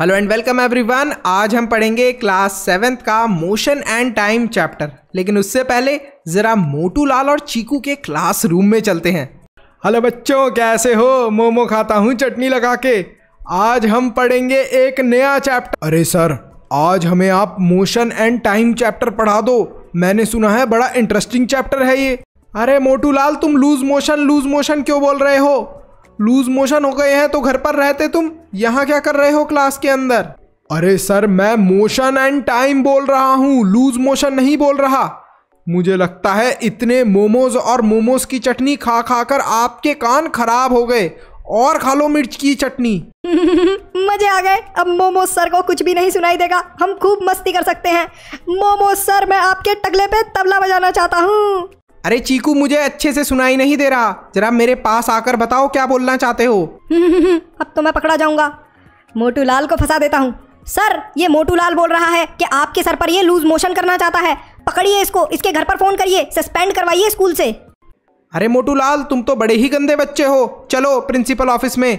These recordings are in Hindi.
हेलो एंड वेलकम एवरीवन आज हम पढ़ेंगे क्लास सेवेंथ का मोशन एंड टाइम चैप्टर लेकिन उससे पहले ज़रा मोटू लाल और चीकू के क्लास रूम में चलते हैं हेलो बच्चों कैसे हो मोमो खाता हूँ चटनी लगा के आज हम पढ़ेंगे एक नया चैप्टर अरे सर आज हमें आप मोशन एंड टाइम चैप्टर पढ़ा दो मैंने सुना है बड़ा इंटरेस्टिंग चैप्टर है ये अरे मोटू लाल तुम लूज मोशन लूज मोशन क्यों बोल रहे हो लूज मोशन हो गए हैं तो घर पर रहते तुम यहाँ क्या कर रहे हो क्लास के अंदर अरे सर मैं मोशन एंड टाइम बोल रहा हूँ लूज मोशन नहीं बोल रहा मुझे लगता है इतने मोमोज और मोमोज की चटनी खा खा कर आपके कान खराब हो गए और खा लो मिर्च की चटनी मजे आ गए अब मोमोज सर को कुछ भी नहीं सुनाई देगा हम खूब मस्ती कर सकते हैं मोमोज सर मैं आपके टगले पे तबला बजाना चाहता हूँ अरे चीकू मुझे अच्छे से सुनाई नहीं दे रहा जरा मेरे पास आकर बताओ क्या बोलना चाहते हो अब तो मैं पकड़ा जाऊंगा मोटू लाल को फंसा देता हूँ सर ये मोटू लाल बोल रहा है कि आपके सर पर ये लूज मोशन करना चाहता है पकड़िए इसको इसके घर पर फोन करिए सस्पेंड करवाइए स्कूल से अरे मोटू लाल तुम तो बड़े ही गंदे बच्चे हो चलो प्रिंसिपल ऑफिस में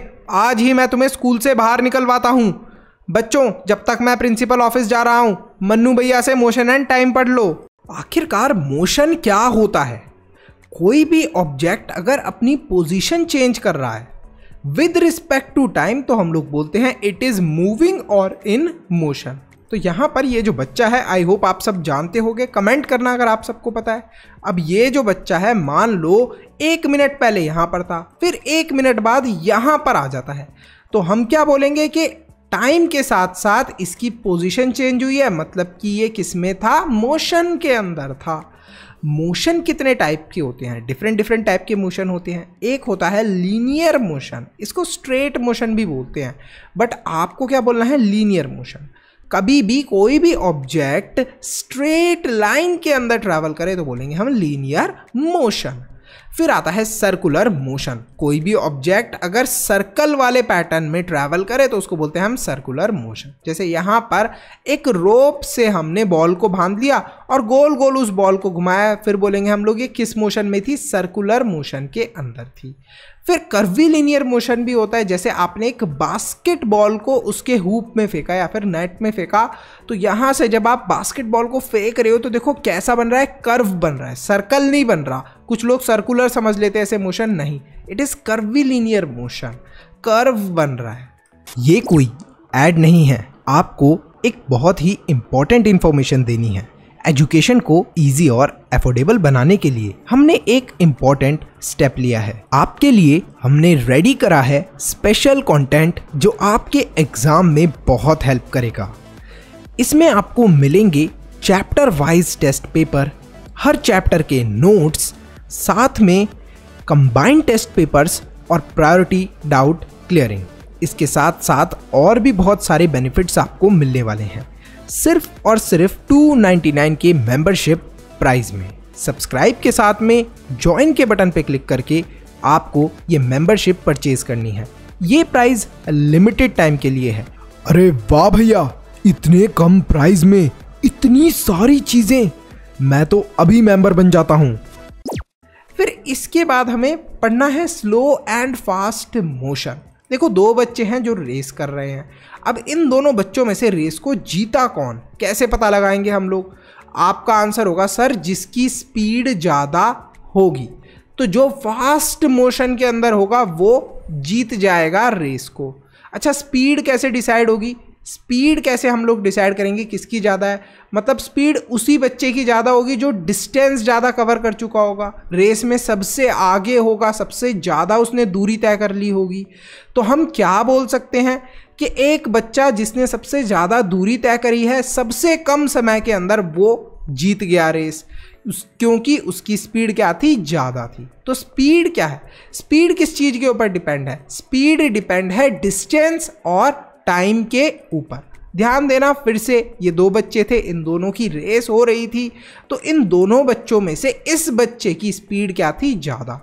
आज ही मैं तुम्हें स्कूल से बाहर निकलवाता हूँ बच्चों जब तक मैं प्रिंसिपल ऑफिस जा रहा हूँ मन्नू भैया से मोशन एंड टाइम पढ़ लो आखिरकार मोशन क्या होता है कोई भी ऑब्जेक्ट अगर अपनी पोजीशन चेंज कर रहा है विद रिस्पेक्ट टू टाइम तो हम लोग बोलते हैं इट इज़ मूविंग और इन मोशन तो यहाँ पर ये जो बच्चा है आई होप आप सब जानते होंगे कमेंट करना अगर आप सबको पता है अब ये जो बच्चा है मान लो एक मिनट पहले यहाँ पर था फिर एक मिनट बाद यहाँ पर आ जाता है तो हम क्या बोलेंगे कि टाइम के साथ साथ इसकी पोजीशन चेंज हुई है मतलब कि ये किस में था मोशन के अंदर था मोशन कितने टाइप के होते हैं डिफरेंट डिफरेंट टाइप के मोशन होते हैं एक होता है लीनियर मोशन इसको स्ट्रेट मोशन भी बोलते हैं बट आपको क्या बोलना है लीनियर मोशन कभी भी कोई भी ऑब्जेक्ट स्ट्रेट लाइन के अंदर ट्रैवल करे तो बोलेंगे हम लीनियर मोशन फिर आता है सर्कुलर मोशन कोई भी ऑब्जेक्ट अगर सर्कल वाले पैटर्न में ट्रैवल करे तो उसको बोलते हैं हम सर्कुलर मोशन जैसे यहाँ पर एक रोप से हमने बॉल को बांध लिया और गोल गोल उस बॉल को घुमाया फिर बोलेंगे हम लोग ये किस मोशन में थी सर्कुलर मोशन के अंदर थी फिर कर्वी लिनियर मोशन भी होता है जैसे आपने एक बास्केट बॉल को उसके हुप में फेंका या फिर नेट में फेंका तो यहाँ से जब आप बास्केट बॉल को फेंक रहे हो तो देखो कैसा बन रहा है कर्व बन रहा है सर्कल नहीं बन रहा कुछ लोग सर्कुलर समझ लेते हैं ऐसे मोशन नहीं it is curvy linear motion curve बन रहा है ये कोई एड नहीं है आपको एक बहुत ही इम्पॉर्टेंट इन्फॉर्मेशन देनी है एजुकेशन को इजी और एफोर्डेबल बनाने के लिए हमने एक इम्पोर्टेंट स्टेप लिया है आपके लिए हमने रेडी करा है स्पेशल कंटेंट जो आपके एग्ज़ाम में बहुत हेल्प करेगा इसमें आपको मिलेंगे चैप्टर वाइज टेस्ट पेपर हर चैप्टर के नोट्स साथ में कंबाइंड टेस्ट पेपर्स और प्रायोरिटी डाउट क्लियरिंग इसके साथ साथ और भी बहुत सारे बेनिफिट्स आपको मिलने वाले हैं सिर्फ और सिर्फ 299 के मेंबरशिप प्राइस में सब्सक्राइब के साथ में ज्वाइन के बटन पर क्लिक करके आपको ये मेंबरशिप परचेज करनी है ये प्राइस लिमिटेड टाइम के लिए है अरे वाह भैया इतने कम प्राइस में इतनी सारी चीजें मैं तो अभी मेंबर बन जाता हूँ फिर इसके बाद हमें पढ़ना है स्लो एंड फास्ट मोशन देखो दो बच्चे हैं जो रेस कर रहे हैं अब इन दोनों बच्चों में से रेस को जीता कौन कैसे पता लगाएंगे हम लोग आपका आंसर होगा सर जिसकी स्पीड ज़्यादा होगी तो जो फास्ट मोशन के अंदर होगा वो जीत जाएगा रेस को अच्छा स्पीड कैसे डिसाइड होगी स्पीड कैसे हम लोग डिसाइड करेंगे किसकी ज़्यादा है मतलब स्पीड उसी बच्चे की ज़्यादा होगी जो डिस्टेंस ज़्यादा कवर कर चुका होगा रेस में सबसे आगे होगा सबसे ज़्यादा उसने दूरी तय कर ली होगी तो हम क्या बोल सकते हैं कि एक बच्चा जिसने सबसे ज़्यादा दूरी तय करी है सबसे कम समय के अंदर वो जीत गया रेस उस क्योंकि उसकी स्पीड क्या थी ज़्यादा थी तो स्पीड क्या है स्पीड किस चीज़ के ऊपर डिपेंड है स्पीड डिपेंड है डिस्टेंस और टाइम के ऊपर ध्यान देना फिर से ये दो बच्चे थे इन दोनों की रेस हो रही थी तो इन दोनों बच्चों में से इस बच्चे की स्पीड क्या थी ज़्यादा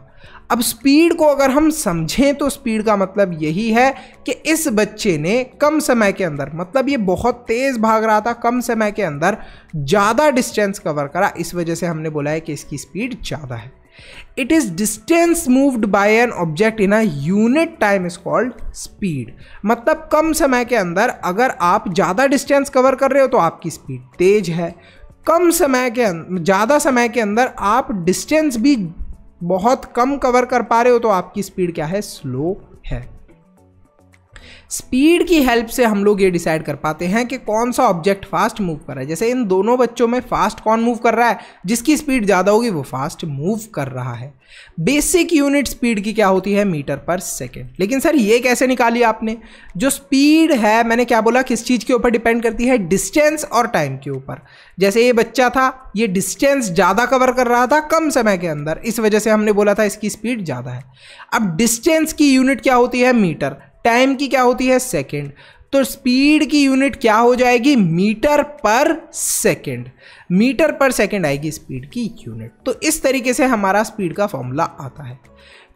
अब स्पीड को अगर हम समझें तो स्पीड का मतलब यही है कि इस बच्चे ने कम समय के अंदर मतलब ये बहुत तेज़ भाग रहा था कम समय के अंदर ज़्यादा डिस्टेंस कवर करा इस वजह से हमने बोला है कि इसकी स्पीड ज़्यादा है it is distance moved by an object in a unit time is called speed मतलब कम समय के अंदर अगर आप ज़्यादा डिस्टेंस कवर कर रहे हो तो आपकी स्पीड तेज है कम समय के अं-, ज़्यादा समय के अंदर आप डिस्टेंस भी बहुत कम कवर कर पा रहे हो तो आपकी स्पीड क्या है स्लो है स्पीड की हेल्प से हम लोग ये डिसाइड कर पाते हैं कि कौन सा ऑब्जेक्ट फास्ट मूव कर रहा है जैसे इन दोनों बच्चों में फास्ट कौन मूव कर रहा है जिसकी स्पीड ज़्यादा होगी वो फास्ट मूव कर रहा है बेसिक यूनिट स्पीड की क्या होती है मीटर पर सेकेंड लेकिन सर ये कैसे निकाली आपने जो स्पीड है मैंने क्या बोला किस चीज़ के ऊपर डिपेंड करती है डिस्टेंस और टाइम के ऊपर जैसे ये बच्चा था ये डिस्टेंस ज़्यादा कवर कर रहा था कम समय के अंदर इस वजह से हमने बोला था इसकी स्पीड ज़्यादा है अब डिस्टेंस की यूनिट क्या होती है मीटर टाइम की क्या होती है सेकेंड तो स्पीड की यूनिट क्या हो जाएगी metre per second metre per second आएगी स्पीड की यूनिट तो इस तरीके से हमारा स्पीड का फॉर्मूला आता है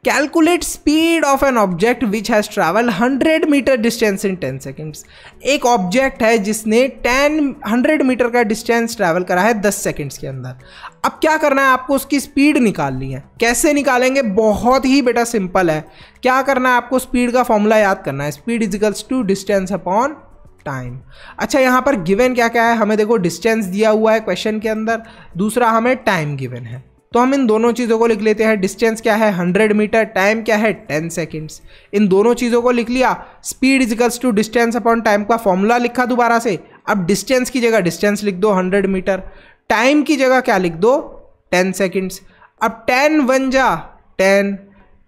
calculate speed of an object which has travel 100 metre distance in 10 seconds एक ऑब्जेक्ट है जिसने 10 100 मीटर का डिस्टेंस ट्रैवल करा है 10 सेकेंड्स के अंदर अब क्या करना है आपको उसकी स्पीड निकालनी है कैसे निकालेंगे बहुत ही बेटा सिंपल है क्या करना है आपको स्पीड का फॉर्मूला याद करना है speed equals to distance upon time अच्छा यहाँ पर गिवन क्या क्या है हमें देखो डिस्टेंस दिया हुआ है क्वेश्चन के अंदर दूसरा हमें टाइम गिवन है तो हम इन दोनों चीज़ों को लिख लेते हैं डिस्टेंस क्या है हंड्रेड मीटर टाइम क्या है टेन सेकेंड्स इन दोनों चीज़ों को लिख लिया speed equals to distance upon time का फॉर्मूला लिखा दोबारा से अब डिस्टेंस की जगह डिस्टेंस लिख दो हंड्रेड मीटर टाइम की जगह क्या लिख दो टेन सेकेंड्स अब टेन वन जा टेन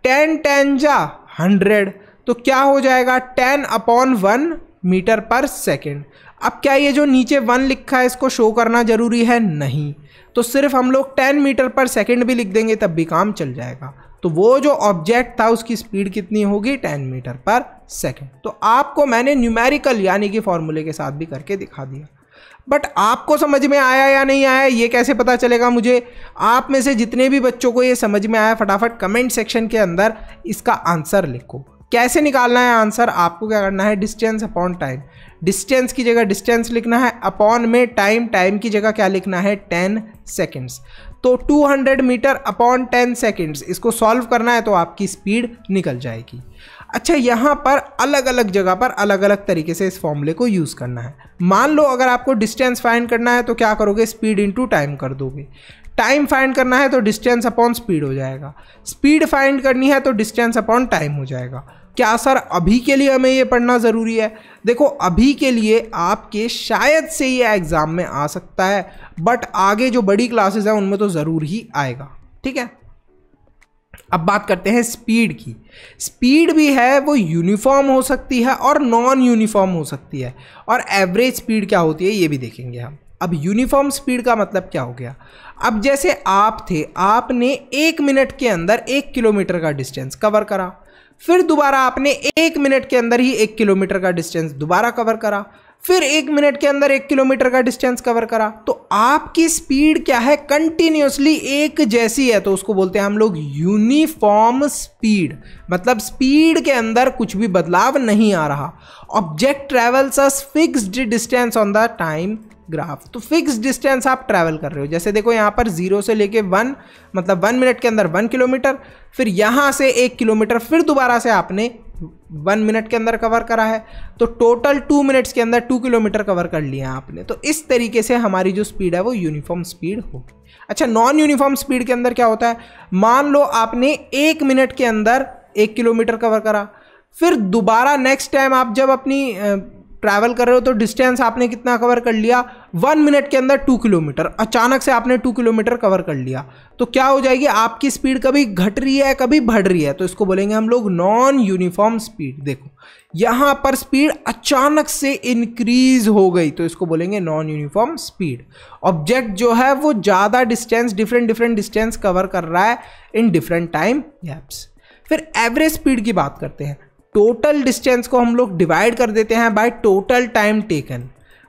टेन टेन जा हंड्रेड तो क्या हो जाएगा ten upon one metre per second अब क्या ये जो नीचे वन लिखा है इसको शो करना जरूरी है नहीं तो सिर्फ हम लोग टेन मीटर पर सेकेंड भी लिख देंगे तब भी काम चल जाएगा तो वो जो ऑब्जेक्ट था उसकी स्पीड कितनी होगी 10 मीटर पर सेकेंड तो आपको मैंने न्यूमेरिकल यानी कि फॉर्मूले के साथ भी करके दिखा दिया बट आपको समझ में आया या नहीं आया ये कैसे पता चलेगा मुझे आप में से जितने भी बच्चों को ये समझ में आया फटाफट कमेंट सेक्शन के अंदर इसका आंसर लिखो कैसे निकालना है आंसर आपको क्या करना है डिस्टेंस अपॉन टाइम डिस्टेंस की जगह डिस्टेंस लिखना है अपॉन में टाइम टाइम की जगह क्या लिखना है टेन सेकेंड्स तो 200 मीटर अपॉन 10 सेकेंड्स इसको सॉल्व करना है तो आपकी स्पीड निकल जाएगी अच्छा यहाँ पर अलग अलग जगह पर अलग अलग तरीके से इस फॉर्मूले को यूज़ करना है मान लो अगर आपको डिस्टेंस फाइंड करना है तो क्या करोगे स्पीड इंटू टाइम कर दोगे टाइम फाइंड करना है तो डिस्टेंस अपॉन स्पीड हो जाएगा स्पीड फाइंड करनी है तो डिस्टेंस अपॉन टाइम हो जाएगा क्या सर अभी के लिए हमें ये पढ़ना ज़रूरी है देखो अभी के लिए आपके शायद से ये एग्ज़ाम में आ सकता है बट आगे जो बड़ी क्लासेस हैं उनमें तो ज़रूर ही आएगा ठीक है अब बात करते हैं स्पीड की स्पीड भी है वो यूनिफॉर्म हो सकती है और नॉन यूनिफॉर्म हो सकती है और एवरेज स्पीड क्या होती है ये भी देखेंगे हम अब यूनिफॉर्म स्पीड का मतलब क्या हो गया अब जैसे आप थे आपने एक मिनट के अंदर एक किलोमीटर का डिस्टेंस कवर करा फिर दोबारा आपने एक मिनट के अंदर ही एक किलोमीटर का डिस्टेंस दोबारा कवर करा फिर एक मिनट के अंदर एक किलोमीटर का डिस्टेंस कवर करा तो आपकी स्पीड क्या है कंटिन्यूसली एक जैसी है तो उसको बोलते हैं हम लोग यूनिफॉर्म स्पीड मतलब स्पीड के अंदर कुछ भी बदलाव नहीं आ रहा object travels as fixed distance on the time graph तो फिक्स डिस्टेंस आप ट्रैवल कर रहे हो जैसे देखो यहाँ पर जीरो से लेके वन मतलब वन मिनट के अंदर वन किलोमीटर फिर यहाँ से एक किलोमीटर फिर दोबारा से आपने वन मिनट के अंदर कवर करा है तो टोटल टू मिनट्स के अंदर टू किलोमीटर कवर कर लिया आपने तो इस तरीके से हमारी जो स्पीड है वो यूनिफॉर्म स्पीड होगी अच्छा नॉन यूनिफॉर्म स्पीड के अंदर क्या होता है मान लो आपने एक मिनट के अंदर एक किलोमीटर कवर करा फिर दोबारा नेक्स्ट टाइम आप जब अपनी ट्रैवल कर रहे हो तो डिस्टेंस आपने कितना कवर कर लिया वन मिनट के अंदर टू किलोमीटर अचानक से आपने टू किलोमीटर कवर कर लिया तो क्या हो जाएगी आपकी स्पीड कभी घट रही है कभी बढ़ रही है तो इसको बोलेंगे हम लोग नॉन यूनिफॉर्म स्पीड देखो यहाँ पर स्पीड अचानक से इंक्रीज हो गई तो इसको बोलेंगे नॉन यूनिफॉर्म स्पीड ऑब्जेक्ट जो है वो ज़्यादा distance different different distance cover कर रहा है इन डिफरेंट टाइम गैप्स फिर एवरेज स्पीड की बात करते हैं टोटल डिस्टेंस को हम लोग डिवाइड कर देते हैं by total time taken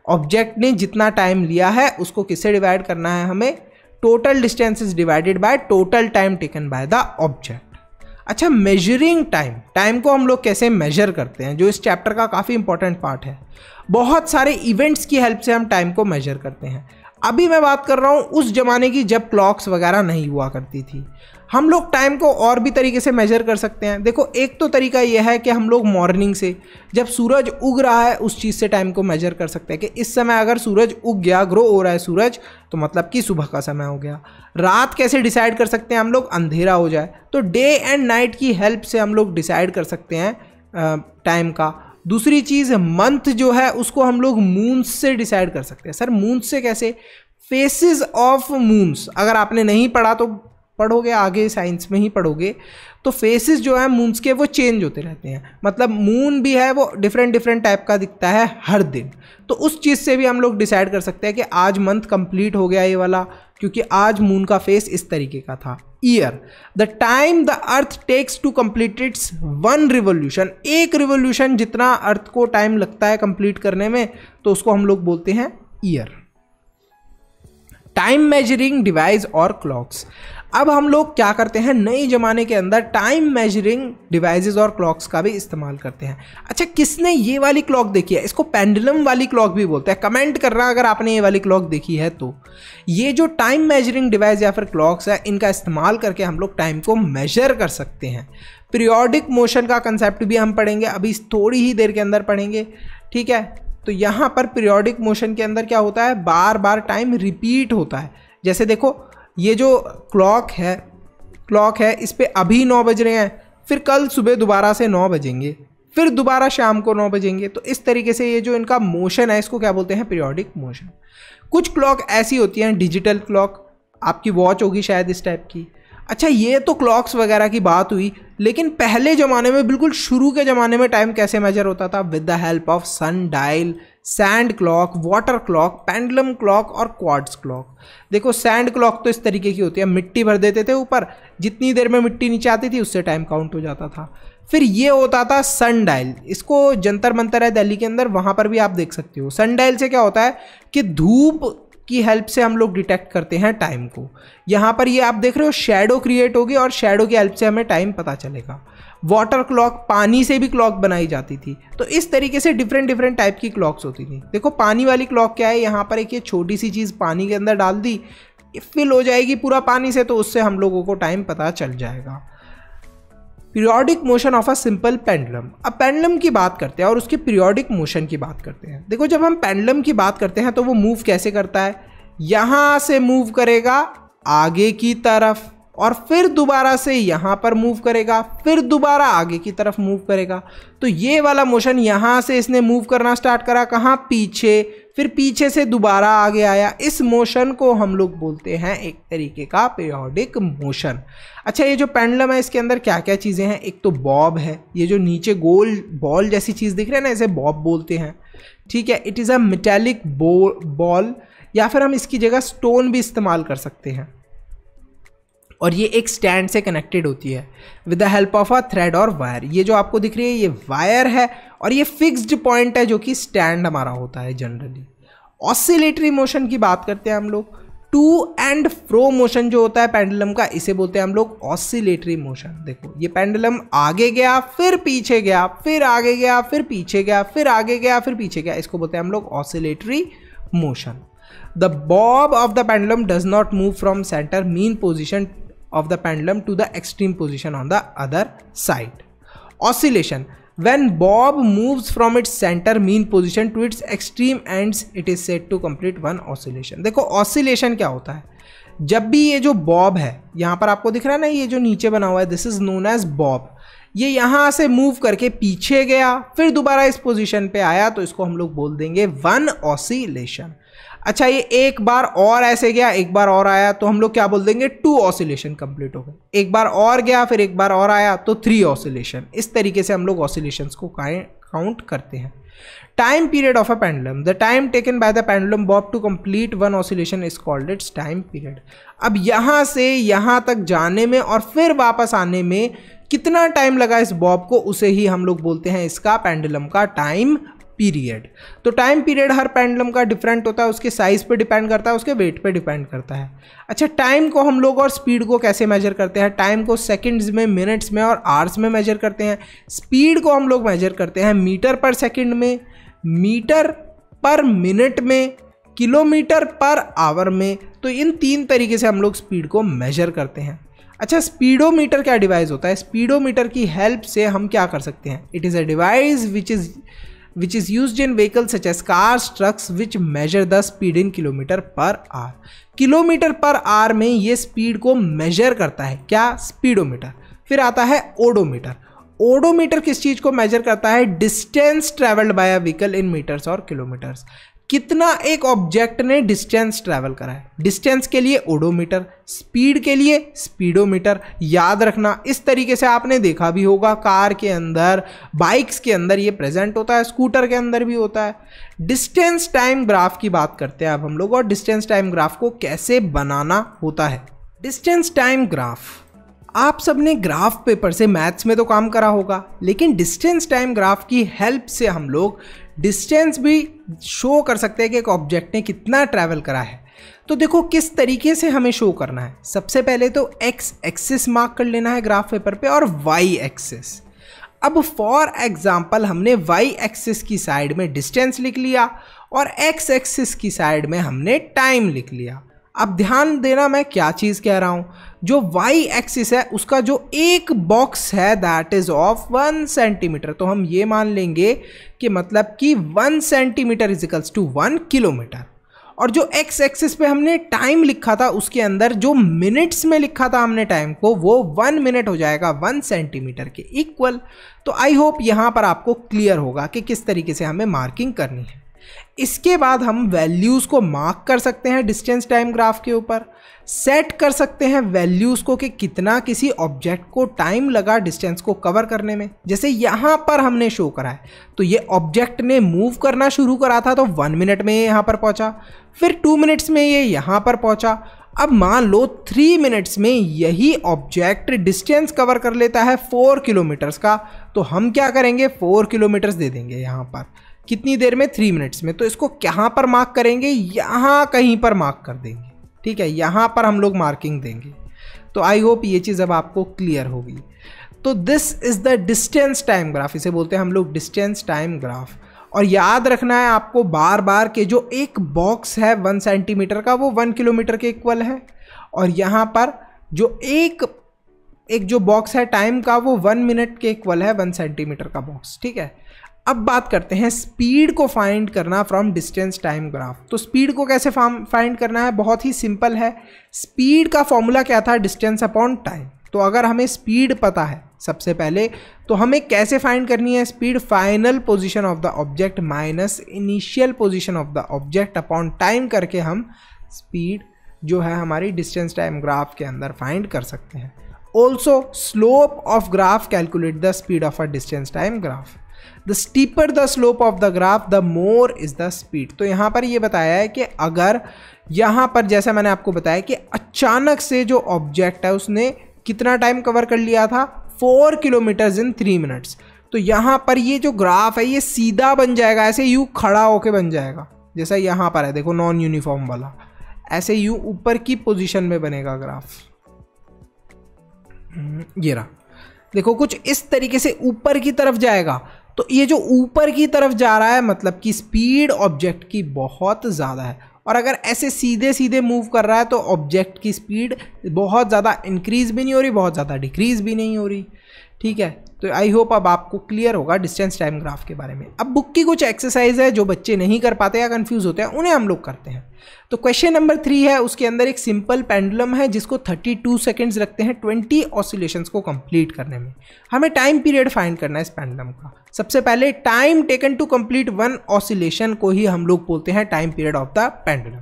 object ने जितना टाइम लिया है उसको किससे डिवाइड करना है हमें total distance is divided by total time taken by the object अच्छा मेजरिंग टाइम टाइम को हम लोग कैसे मेजर करते हैं जो इस चैप्टर का काफ़ी इंपॉर्टेंट पार्ट है बहुत सारे इवेंट्स की हेल्प से हम टाइम को मेजर करते हैं अभी मैं बात कर रहा हूँ उस ज़माने की जब क्लॉक्स वगैरह नहीं हुआ करती थी हम लोग टाइम को और भी तरीके से मेजर कर सकते हैं देखो एक तो तरीका यह है कि हम लोग मॉर्निंग से जब सूरज उग रहा है उस चीज़ से टाइम को मेजर कर सकते हैं कि इस समय अगर सूरज उग गया ग्रो हो रहा है सूरज तो मतलब कि सुबह का समय हो गया रात कैसे डिसाइड कर सकते हैं हम लोग अंधेरा हो जाए तो डे एंड नाइट की हेल्प से हम लोग डिसाइड कर सकते हैं टाइम का दूसरी चीज़ मंथ जो है उसको हम लोग मून्स से डिसाइड कर सकते हैं सर मून्स से कैसे फेसिस ऑफ मून्स अगर आपने नहीं पढ़ा तो पढ़ोगे आगे साइंस में ही पढ़ोगे तो फेसेस जो है मून्स के वो चेंज होते रहते हैं मतलब मून भी है वो डिफरेंट डिफरेंट टाइप का दिखता है हर दिन तो उस चीज़ से भी हम लोग डिसाइड कर सकते हैं कि आज मंथ कंप्लीट हो गया ये वाला क्योंकि आज मून का फेस इस तरीके का था year the time the earth takes to complete its one revolution एक रिवोल्यूशन जितना अर्थ को टाइम लगता है कंप्लीट करने में तो उसको हम लोग बोलते हैं ईयर टाइम मेजरिंग डिवाइस और क्लॉक्स अब हम लोग क्या करते हैं नए ज़माने के अंदर टाइम मेजरिंग डिवाइसेस और क्लॉक्स का भी इस्तेमाल करते हैं अच्छा किसने ये वाली क्लॉक देखी है इसको पेंडुलम वाली क्लॉक भी बोलते हैं कमेंट करना अगर आपने ये वाली क्लॉक देखी है तो ये जो टाइम मेजरिंग डिवाइस या फिर क्लॉक्स है इनका इस्तेमाल करके हम लोग टाइम को मेजर कर सकते हैं पीरियोडिक मोशन का कंसेप्ट भी हम पढ़ेंगे अभी थोड़ी ही देर के अंदर पढ़ेंगे ठीक है तो यहाँ पर पीरियोडिक मोशन के अंदर क्या होता है बार बार टाइम रिपीट होता है जैसे देखो ये जो क्लॉक है क्लॉक है इस पर अभी नौ बज रहे हैं फिर कल सुबह दोबारा से नौ बजेंगे फिर दोबारा शाम को नौ बजेंगे तो इस तरीके से ये जो इनका मोशन है इसको क्या बोलते हैं पीरियोडिक मोशन कुछ क्लॉक ऐसी होती हैं डिजिटल क्लॉक आपकी वॉच होगी शायद इस टाइप की अच्छा ये तो क्लॉक्स वगैरह की बात हुई लेकिन पहले ज़माने में बिल्कुल शुरू के ज़माने में टाइम कैसे मेजर होता था with the help of sun dial sand clock water clock pendulum clock और क्वाड्स क्लॉक देखो सैंड क्लॉक तो इस तरीके की होती है मिट्टी भर देते थे ऊपर जितनी देर में मिट्टी नीचे आती थी उससे टाइम काउंट हो जाता था फिर ये होता था सन डायल इसको जंतर मंतर है दिल्ली के अंदर वहाँ पर भी आप देख सकते हो सन डायल से क्या होता है कि धूप की हेल्प से हम लोग डिटेक्ट करते हैं टाइम को यहाँ पर ये आप देख रहे हो शेडो क्रिएट होगी और शेडो की हेल्प से हमें टाइम पता चलेगा वाटर क्लॉक पानी से भी क्लॉक बनाई जाती थी तो इस तरीके से डिफरेंट डिफरेंट टाइप की क्लॉक्स होती थी देखो पानी वाली क्लॉक क्या है यहाँ पर एक ये छोटी सी चीज़ पानी के अंदर डाल दी फिल हो जाएगी पूरा पानी से तो उससे हम लोगों को टाइम पता चल जाएगा periodic motion of a simple pendulum अब पेंडलम की बात करते हैं और उसके पीरियोडिक मोशन की बात करते हैं देखो जब हम पेंडलम की बात करते हैं तो वो मूव कैसे करता है यहाँ से मूव करेगा आगे की तरफ और फिर दोबारा से यहाँ पर मूव करेगा फिर दोबारा आगे की तरफ मूव करेगा तो ये वाला मोशन यहाँ से इसने मूव करना स्टार्ट करा कहाँ पीछे फिर पीछे से दोबारा आगे आया इस मोशन को हम लोग बोलते हैं एक तरीके का पेरियोडिक मोशन अच्छा ये जो पेंडलम है इसके अंदर क्या क्या चीज़ें हैं एक तो बॉब है ये जो नीचे गोल बॉल जैसी चीज़ दिख रही है ना इसे बॉब बोलते हैं ठीक है it is a metallic ball या फिर हम इसकी जगह स्टोन भी इस्तेमाल कर सकते हैं और ये एक स्टैंड से कनेक्टेड होती है with the help of a thread और वायर ये जो आपको दिख रही है ये वायर है और ये फिक्स्ड पॉइंट है जो कि स्टैंड हमारा होता है जनरली ऑसिलेटरी मोशन की बात करते हैं हम लोग टू एंड फ्रो मोशन जो होता है पेंडुलम का इसे बोलते हैं हम लोग ऑसिलेटरी मोशन देखो ये पेंडुलम आगे गया फिर पीछे गया फिर आगे गया फिर पीछे गया फिर आगे गया फिर पीछे गया इसको बोलते हैं हम लोग oscillatory motion the bob of the pendulum does not move from centre mean position of the pendulum to the extreme position on the other side. Oscillation when bob moves from its center mean position to its extreme ends it is said to complete one oscillation dekho oscillation kya hota hai जब भी ये जो बॉब है यहाँ पर आपको दिख रहा है ना ये जो नीचे बना हुआ है this is known as bob ये यहाँ से मूव करके पीछे गया फिर दोबारा इस पोजीशन पे आया तो इसको हम लोग बोल देंगे वन ऑसिलेशन अच्छा ये एक बार और ऐसे गया एक बार और आया तो हम लोग क्या बोल देंगे टू ऑसिलेशन कंप्लीट हो गए एक बार और गया फिर एक बार और आया तो थ्री ऑसिलेशन इस तरीके से हम लोग ऑसिलेशन को काउंट करते हैं time period of a pendulum the time taken by the pendulum bob to complete one oscillation is called its time period अब यहाँ से यहाँ तक जाने में और फिर वापस आने में कितना टाइम लगा इस बॉब को उसे ही हम लोग बोलते हैं इसका पेंडुलम का टाइम पीरियड तो टाइम पीरियड हर पेंडुलम का डिफरेंट होता है उसके साइज़ पे डिपेंड करता है उसके वेट पे डिपेंड करता है अच्छा टाइम को हम लोग और स्पीड को कैसे मेजर करते हैं टाइम को सेकंड्स में मिनट्स में और आवर्स में मेजर करते हैं स्पीड को हम लोग मेजर करते हैं मीटर पर सेकेंड में मीटर पर मिनट में किलोमीटर पर आवर में तो इन तीन तरीके से हम लोग स्पीड को मेजर करते हैं अच्छा स्पीडोमीटर क्या डिवाइस होता है स्पीडोमीटर की हेल्प से हम क्या कर सकते हैं it is a device which is which is use in vehicle such as cars trucks which measure the speed in kilometre per hour kilometre per hour में ये स्पीड को मेजर करता है क्या स्पीडोमीटर फिर आता है ओडोमीटर ओडोमीटर किस चीज़ को मेजर करता है distance travelled by a vehicle in metres और किलोमीटर्स कितना एक ऑब्जेक्ट ने डिस्टेंस ट्रैवल करा है डिस्टेंस के लिए ओडोमीटर स्पीड के लिए स्पीडोमीटर याद रखना इस तरीके से आपने देखा भी होगा कार के अंदर बाइक्स के अंदर ये प्रेजेंट होता है स्कूटर के अंदर भी होता है डिस्टेंस टाइम ग्राफ की बात करते हैं अब हम लोग और डिस्टेंस टाइम ग्राफ को कैसे बनाना होता है डिस्टेंस टाइम ग्राफ आप सब ने ग्राफ पेपर से मैथ्स में तो काम करा होगा लेकिन डिस्टेंस टाइम ग्राफ की हेल्प से हम लोग डिस्टेंस भी शो कर सकते हैं कि एक ऑब्जेक्ट ने कितना ट्रैवल करा है तो देखो किस तरीके से हमें शो करना है सबसे पहले तो एक्स एक्सिस मार्क कर लेना है ग्राफ पेपर पे और वाई एक्सिस अब फॉर एग्जाम्पल हमने वाई एक्सिस की साइड में डिस्टेंस लिख लिया और एक्स एक्सिस की साइड में हमने टाइम लिख लिया अब ध्यान देना मैं क्या चीज़ कह रहा हूँ जो वाई एक्सिस है उसका जो एक बॉक्स है that is of one centimetre तो हम ये मान लेंगे कि मतलब कि one centimetre equals to one kilometre और जो एक्स एक्सिस पे हमने टाइम लिखा था उसके अंदर जो मिनट्स में लिखा था हमने टाइम को वो वन मिनट हो जाएगा वन सेंटीमीटर के इक्वल तो आई होप यहाँ पर आपको क्लियर होगा कि किस तरीके से हमें मार्किंग करनी है इसके बाद हम वैल्यूज़ को मार्क कर सकते हैं डिस्टेंस टाइम ग्राफ के ऊपर सेट कर सकते हैं वैल्यूज़ को कि कितना किसी ऑब्जेक्ट को टाइम लगा डिस्टेंस को कवर करने में जैसे यहाँ पर हमने शो करा है तो ये ऑब्जेक्ट ने मूव करना शुरू करा था तो वन मिनट में ये यहाँ पर पहुँचा फिर टू मिनट्स में ये यहाँ पर पहुँचा अब मान लो थ्री मिनट्स में यही ऑब्जेक्ट डिस्टेंस कवर कर लेता है फोर किलोमीटर्स का तो हम क्या करेंगे फोर किलोमीटर्स दे देंगे यहाँ पर कितनी देर में थ्री मिनट्स में तो इसको कहाँ पर मार्क करेंगे यहाँ कहीं पर मार्क कर देंगे ठीक है यहाँ पर हम लोग मार्किंग देंगे तो आई होप ये चीज़ अब आपको क्लियर होगी तो this is the distance time graph इसे बोलते हैं हम लोग डिस्टेंस टाइम ग्राफ और याद रखना है आपको बार बार के जो एक बॉक्स है वन सेंटीमीटर का वो वन किलोमीटर के इक्वल है और यहाँ पर जो एक एक जो बॉक्स है टाइम का वो वन मिनट के इक्वल है वन सेंटीमीटर का बॉक्स ठीक है अब बात करते हैं स्पीड को फाइंड करना फ्रॉम डिस्टेंस टाइम ग्राफ तो स्पीड को कैसे फाइंड करना है बहुत ही सिंपल है स्पीड का फॉर्मूला क्या था डिस्टेंस अपॉन टाइम तो अगर हमें स्पीड पता है सबसे पहले तो हमें कैसे फाइंड करनी है speed final position of the object minus initial position of the object upon time करके हम स्पीड जो है हमारी डिस्टेंस टाइम ग्राफ के अंदर फाइंड कर सकते हैं also slope of graph calculate the speed of a distance time graph the steeper the slope of the graph the more is the speed तो यहाँ पर ये बताया है कि अगर यहाँ पर जैसा मैंने आपको बताया कि अचानक से जो ऑब्जेक्ट है उसने कितना टाइम कवर कर लिया था four kilometres in three minutes तो यहाँ पर ये जो ग्राफ है ये सीधा बन जाएगा ऐसे यू खड़ा होके बन जाएगा जैसा यहाँ पर है देखो नॉन यूनिफॉर्म वाला ऐसे यू ऊपर की पोजीशन में बनेगा ग्राफ हम्म, ये रहा देखो कुछ इस तरीके से ऊपर की तरफ जाएगा तो ये जो ऊपर की तरफ जा रहा है मतलब कि स्पीड ऑब्जेक्ट की बहुत ज़्यादा है और अगर ऐसे सीधे सीधे मूव कर रहा है तो ऑब्जेक्ट की स्पीड बहुत ज़्यादा इंक्रीज़ भी नहीं हो रही बहुत ज़्यादा डिक्रीज़ भी नहीं हो रही ठीक है तो आई होप अब आपको क्लियर होगा डिस्टेंस टाइम ग्राफ के बारे में अब बुक की कुछ एक्सरसाइज है जो बच्चे नहीं कर पाते या कन्फ्यूज होते हैं उन्हें हम लोग करते हैं तो क्वेश्चन नंबर थ्री है उसके अंदर एक सिंपल पेंडुलम है जिसको 32 सेकेंड्स रखते हैं 20 ऑसिलेशंस को कंप्लीट करने में हमें टाइम पीरियड फाइंड करना है इस पेंडुलम का सबसे पहले time taken to complete one oscillation को ही हम लोग बोलते हैं time period of the pendulum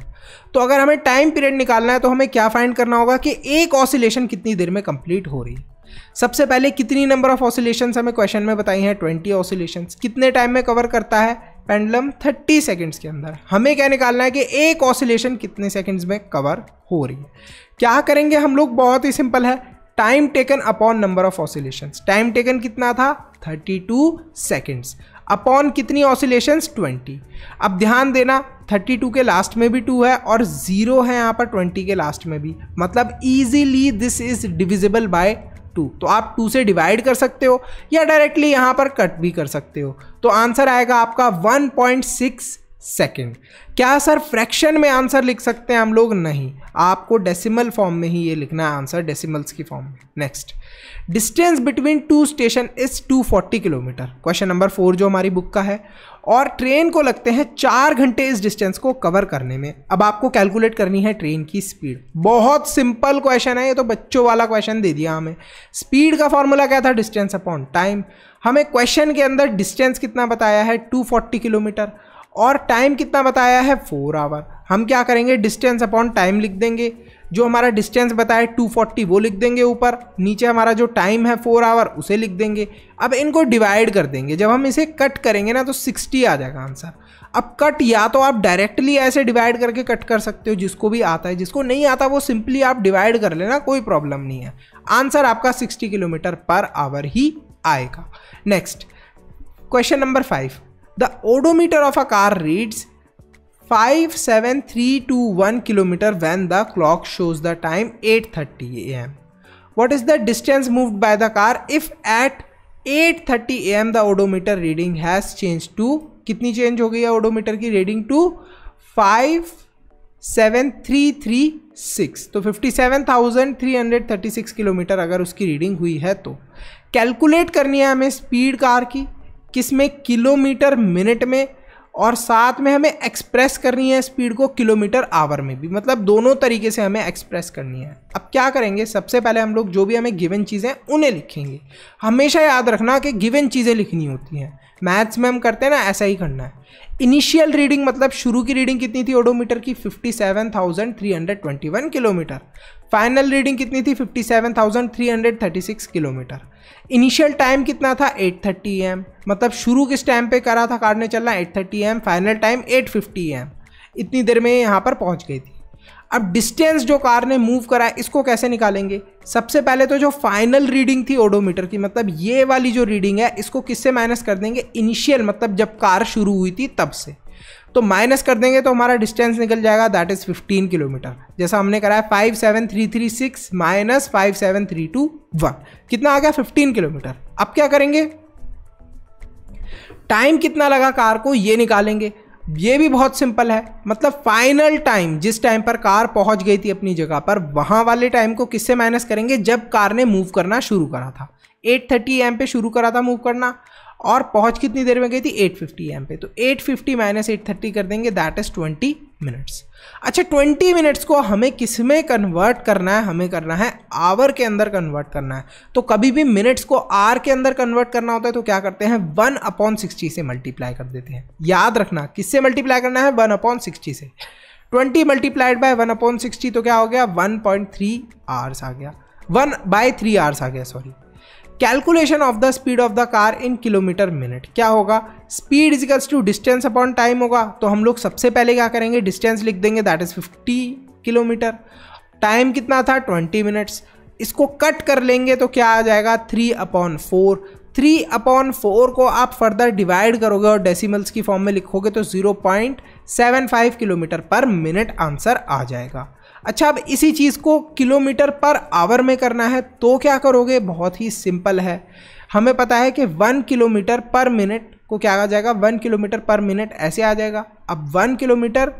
तो अगर हमें टाइम पीरियड निकालना है तो हमें क्या फाइंड करना होगा कि एक ऑसिलेशन कितनी देर में कंप्लीट हो रही है सबसे पहले कितनी नंबर ऑफ ऑसिलेशंस हमें क्वेश्चन में बताई हैं ट्वेंटी ऑसिलेशंस कितने टाइम में कवर करता है पेंडलम थर्टी सेकेंड्स के अंदर हमें क्या निकालना है कि एक ऑसिलेशन कितने सेकेंड्स में कवर हो रही है क्या करेंगे हम लोग बहुत ही सिंपल है time taken upon number of oscillations time taken कितना था थर्टी टू सेकेंड्स अपॉन कितनी ऑसिलेशंस ट्वेंटी अब ध्यान देना थर्टी टू के लास्ट में भी टू है और जीरो है यहाँ पर ट्वेंटी के लास्ट में भी मतलब easily this is divisible by two तो आप टू से डिवाइड कर सकते हो या डायरेक्टली यहाँ पर कट भी कर सकते हो तो आंसर आएगा आपका वन पॉइंट सिक्स सेकेंड क्या सर फ्रैक्शन में आंसर लिख सकते हैं हम लोग नहीं आपको डेसिमल फॉर्म में ही ये लिखना है आंसर डेसिमल्स की फॉर्म में next distance between two station is 240 kilometre question number four जो हमारी बुक का है और ट्रेन को लगते हैं चार घंटे इस डिस्टेंस को कवर करने में अब आपको कैलकुलेट करनी है ट्रेन की स्पीड बहुत सिंपल क्वेश्चन है ये तो बच्चों वाला क्वेश्चन दे दिया हमें स्पीड का फॉर्मूला क्या था डिस्टेंस अपॉन टाइम हमें क्वेश्चन के अंदर डिस्टेंस कितना बताया है 240 किलोमीटर और टाइम कितना बताया है फोर आवर हम क्या करेंगे डिस्टेंस अपॉन टाइम लिख देंगे जो हमारा डिस्टेंस बताया टू फोर्टी वो लिख देंगे ऊपर नीचे हमारा जो टाइम है फोर आवर उसे लिख देंगे अब इनको डिवाइड कर देंगे जब हम इसे कट करेंगे ना तो सिक्सटी आ जाएगा आंसर अब कट या तो आप डायरेक्टली ऐसे डिवाइड करके कट कर सकते हो जिसको भी आता है जिसको नहीं आता वो सिंपली आप डिवाइड कर लेना कोई प्रॉब्लम नहीं है आंसर आपका सिक्सटी किलोमीटर पर आवर ही आएगा next question number five the odometer of a car reads five seven three two one kilometre when the clock shows the time eight thirty A M what is the distance move by the car if at eight thirty A M the odometer reading has change to कितनी चेंज हो गई है ओडोमीटर की reading to five seven three three six तो fifty seven thousand three hundred thirty six kilometre अगर उसकी रीडिंग हुई है तो कैलकुलेट करनी है हमें स्पीड कार की किस में किलोमीटर मिनट में और साथ में हमें एक्सप्रेस करनी है स्पीड को किलोमीटर आवर में भी मतलब दोनों तरीके से हमें एक्सप्रेस करनी है अब क्या करेंगे सबसे पहले हम लोग जो भी हमें गिवन चीज़ें उन्हें लिखेंगे हमेशा याद रखना कि गिवन चीज़ें लिखनी होती हैं मैथ्स में हम करते हैं ना ऐसा ही करना है इनिशियल रीडिंग मतलब शुरू की रीडिंग कितनी थी ओडोमीटर की 57,321 किलोमीटर फाइनल रीडिंग कितनी थी 57,336 किलोमीटर इनिशियल टाइम कितना था 8:30 थर्टी एम मतलब शुरू किस टाइम पे करा था कार ने चलना 8:30 thirty M final time 8:50 fifty M इतनी देर में यहाँ पर पहुँच गई थी अब डिस्टेंस जो कार ने मूव करा इसको कैसे निकालेंगे सबसे पहले तो जो फाइनल रीडिंग थी ओडोमीटर की मतलब ये वाली जो रीडिंग है इसको किससे माइनस कर देंगे इनिशियल मतलब जब कार शुरू हुई थी तब से तो माइनस कर देंगे तो हमारा डिस्टेंस निकल जाएगा दैट इज़ 15 किलोमीटर जैसा हमने कराया five seven three three six minus five seven three two one कितना आ गया 15 किलोमीटर अब क्या करेंगे टाइम कितना लगा कार को ये निकालेंगे ये भी बहुत सिंपल है मतलब फाइनल टाइम जिस टाइम पर कार पहुंच गई थी अपनी जगह पर वहाँ वाले टाइम को किससे माइनस करेंगे जब कार ने मूव करना शुरू करा था 8:30 थर्टी एम पे शुरू करा था मूव करना और पहुंच कितनी देर में गई थी 8:50 फिफ्टी एम पे तो 8:50 फिफ्टी माइनस एट कर देंगे दैट इज़ 20 मिनट्स अच्छा ट्वेंटी मिनट्स को हमें किस में कन्वर्ट करना है हमें करना है आवर के अंदर कन्वर्ट करना है तो कभी भी मिनट्स को आर के अंदर कन्वर्ट करना होता है तो क्या करते हैं वन अपॉन सिक्सटी से मल्टीप्लाई कर देते हैं याद रखना किससे मल्टीप्लाई करना है वन अपॉन सिक्सटी से twenty multiplied by one upon sixty तो क्या हो गया वन पॉइंट थ्री आवर्स आ गया वन बाय थ्री आवर्स आ गया sorry calculation of the speed of the car in kilometre minute क्या होगा speed is equals to distance upon time होगा तो हम लोग सबसे पहले क्या करेंगे डिस्टेंस लिख देंगे that is fifty kilometre time कितना था ट्वेंटी मिनट्स इसको कट कर लेंगे तो क्या आ जाएगा three upon four three upon four को आप फर्दर डिवाइड करोगे और डेसिमल्स की फॉर्म में लिखोगे तो zero point seven five kilometre per minute answer आ जाएगा अच्छा अब इसी चीज़ को किलोमीटर पर आवर में करना है तो क्या करोगे बहुत ही सिंपल है हमें पता है कि वन किलोमीटर पर मिनट को क्या आ जाएगा वन किलोमीटर पर मिनट ऐसे आ जाएगा अब one kilometre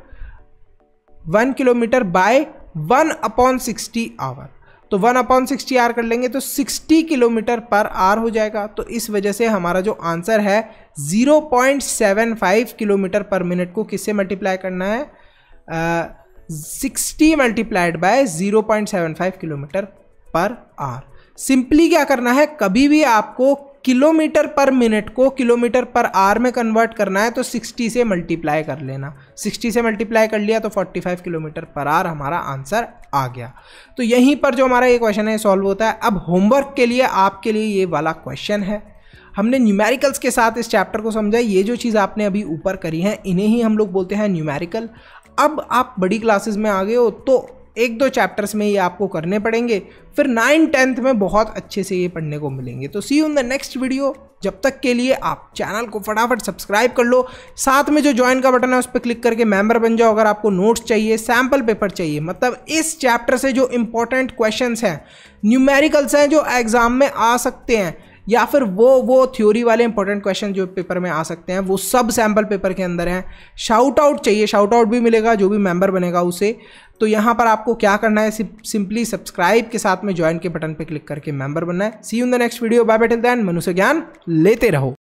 one kilometre by one upon sixty hour तो वन अपॉन सिक्सटी आर कर लेंगे तो सिक्सटी किलोमीटर पर आर हो जाएगा तो इस वजह से हमारा जो आंसर है zero point seven five kilometre per minute को किससे मल्टीप्लाई करना है 60 multiplied by 0.75 kilometre per hour simply क्या करना है कभी भी आपको किलोमीटर पर मिनट को किलोमीटर पर आर में कन्वर्ट करना है तो 60 से मल्टीप्लाई कर लेना 60 से मल्टीप्लाई कर लिया तो 45 किलोमीटर पर आर हमारा आंसर आ गया तो यहीं पर जो हमारा ये क्वेश्चन है सॉल्व होता है अब होमवर्क के लिए आपके लिए ये वाला क्वेश्चन है हमने न्यूमेरिकल्स के साथ इस चैप्टर को समझा ये जो चीज़ आपने अभी ऊपर करी है इन्हें ही हम लोग बोलते हैं न्यूमेरिकल अब आप बड़ी क्लासेस में आ गए हो तो एक दो चैप्टर्स में ये आपको करने पड़ेंगे फिर नाइन टेंथ में बहुत अच्छे से ये पढ़ने को मिलेंगे तो see you in the next video जब तक के लिए आप चैनल को फटाफट सब्सक्राइब कर लो साथ में जो ज्वाइन का बटन है उस पर क्लिक करके मेंबर बन जाओ अगर आपको नोट्स चाहिए सैम्पल पेपर चाहिए मतलब इस चैप्टर से जो इंपॉर्टेंट क्वेश्चंस हैं न्यूमेरिकल्स हैं जो एग्ज़ाम में आ सकते हैं या फिर वो वो थ्योरी वाले इंपॉर्टेंट क्वेश्चन जो पेपर में आ सकते हैं वो सब सैम्पल पेपर के अंदर हैं शाउट आउट चाहिए शाउट आउट भी मिलेगा जो भी मेंबर बनेगा उसे तो यहाँ पर आपको क्या करना है सिंपली सब्सक्राइब के साथ में ज्वाइन के बटन पर क्लिक करके मेंबर बनना है see in the next video bye बैठे दैन मनुष्य ज्ञान लेते रहो